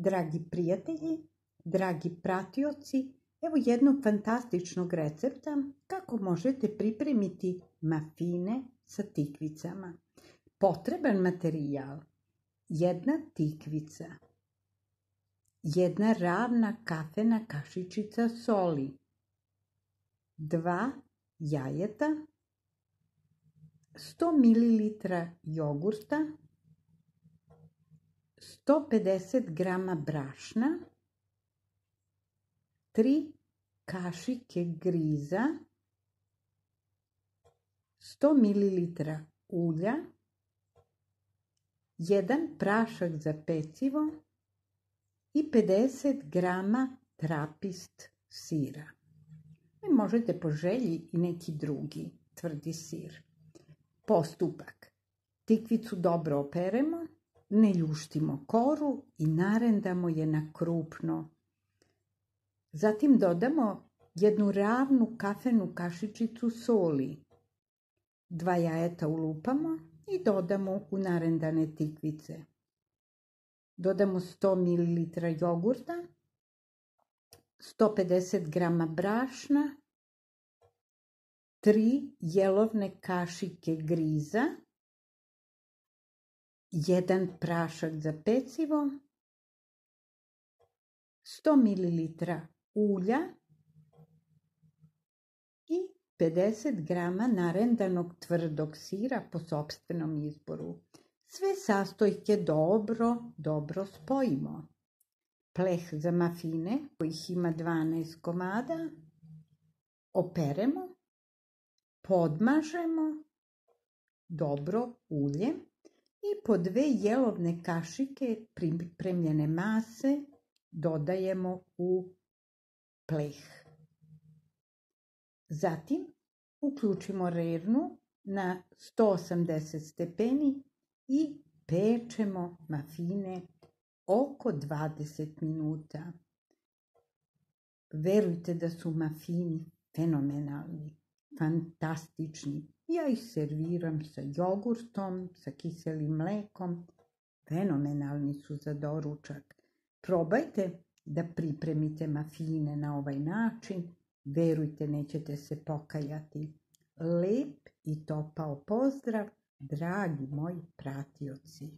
Dragi prijatelji, dragi pratioci, evo jednog fantastičnog recepta kako možete pripremiti mafine sa tikvicama. Potreban materijal. Jedna tikvica. Jedna ravna kafena kašičica soli. Dva jajeta. 100 ml jogurta 150 grama brašna, 3 kašike griza, 100 ml ulja, 1 prašak za pecivo i 50 grama trapist sira. I možete po želji i neki drugi tvrdi sir. Postupak. Tikvicu dobro operemo ne ljuštimo koru i narendamo je na krupno. Zatim dodamo jednu ravnu kafenu kašičicu soli. Dva jajeta ulupamo i dodamo u narendane tikvice. Dodamo 100 ml jogurta, 150 g brašna, 3 jelovne kašike griza, jedan prašak za pecivo, 100 ml ulja i 50 g narendanog tvrdog sira po sobstvenom izboru. Sve sastojke dobro, dobro spojimo. Pleh za mafine, kojih ima 12 komada, operemo, podmažemo dobro uljem i po dve jelovne kašike pripremljene mase dodajemo u pleh. Zatim uključimo rernu na 180 stepeni i pečemo mafine oko 20 minuta. Verujte da su mafini fenomenalni, fantastični. Ja ih serviram sa jogurtom, sa kiselim mlekom. Fenomenalni su za doručak. Probajte da pripremite mafine na ovaj način. Verujte, nećete se pokajati. Lep i topao pozdrav, dragi moji pratioci.